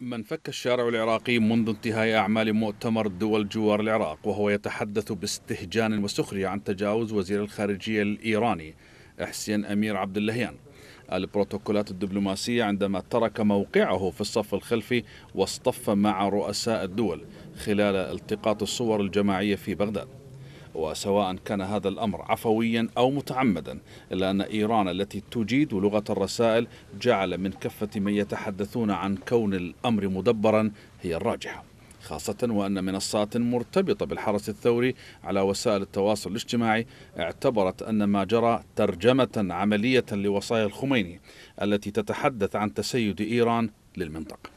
من فك الشارع العراقي منذ انتهاء أعمال مؤتمر دول جوار العراق وهو يتحدث باستهجان وسخرية عن تجاوز وزير الخارجية الإيراني حسين أمير عبد اللهيان البروتوكولات الدبلوماسية عندما ترك موقعه في الصف الخلفي واصطف مع رؤساء الدول خلال التقاط الصور الجماعية في بغداد وسواء كان هذا الأمر عفويا أو متعمدا إلا أن إيران التي تجيد لغة الرسائل جعل من كفة من يتحدثون عن كون الأمر مدبرا هي الراجحة خاصة وأن منصات مرتبطة بالحرس الثوري على وسائل التواصل الاجتماعي اعتبرت أن ما جرى ترجمة عملية لوصايا الخميني التي تتحدث عن تسيد إيران للمنطقة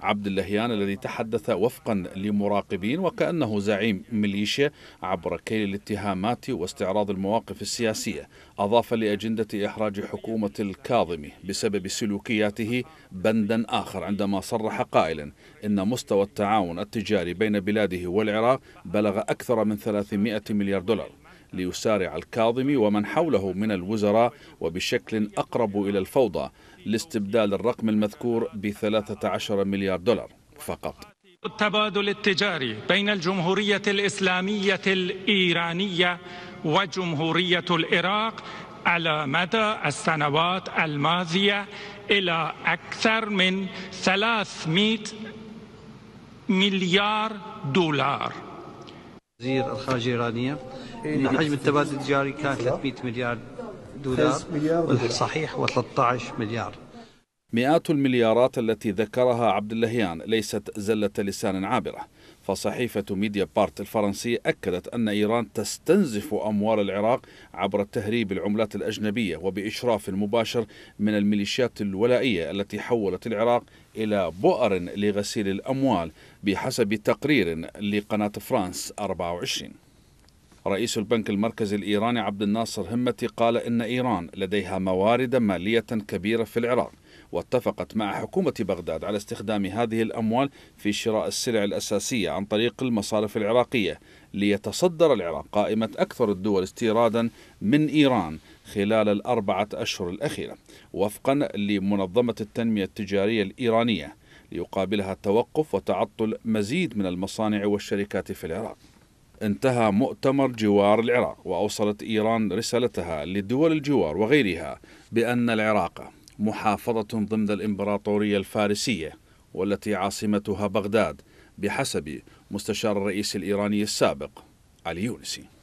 عبد اللهيان الذي تحدث وفقا لمراقبين وكأنه زعيم ميليشيا عبر كيل الاتهامات واستعراض المواقف السياسية أضاف لأجندة إحراج حكومة الكاظمي بسبب سلوكياته بندا آخر عندما صرح قائلا إن مستوى التعاون التجاري بين بلاده والعراق بلغ أكثر من 300 مليار دولار ليسارع الكاظمي ومن حوله من الوزراء وبشكل أقرب إلى الفوضى لاستبدال الرقم المذكور ب 13 مليار دولار فقط التبادل التجاري بين الجمهورية الإسلامية الإيرانية وجمهورية العراق على مدى السنوات الماضية إلى أكثر من 300 مليار دولار وزير الخارجية الإيرانية أن نعم. حجم التبادل التجاري كان 300 مليار دولار والصحيح هو 13 مليار مئات المليارات التي ذكرها عبد اللهيان ليست زلة لسان عابرة فصحيفة ميديا بارت الفرنسية أكدت أن إيران تستنزف أموال العراق عبر تهريب العملات الأجنبية وبإشراف مباشر من الميليشيات الولائية التي حولت العراق إلى بؤر لغسيل الأموال بحسب تقرير لقناة فرانس 24 رئيس البنك المركزي الإيراني عبد الناصر همتي قال إن إيران لديها موارد مالية كبيرة في العراق واتفقت مع حكومة بغداد على استخدام هذه الأموال في شراء السلع الأساسية عن طريق المصارف العراقية ليتصدر العراق قائمة أكثر الدول استيرادا من إيران خلال الأربعة أشهر الأخيرة وفقا لمنظمة التنمية التجارية الإيرانية ليقابلها توقف وتعطل مزيد من المصانع والشركات في العراق انتهى مؤتمر جوار العراق واوصلت ايران رسالتها لدول الجوار وغيرها بان العراق محافظة ضمن الإمبراطورية الفارسية والتي عاصمتها بغداد بحسب مستشار الرئيس الإيراني السابق علي يونسي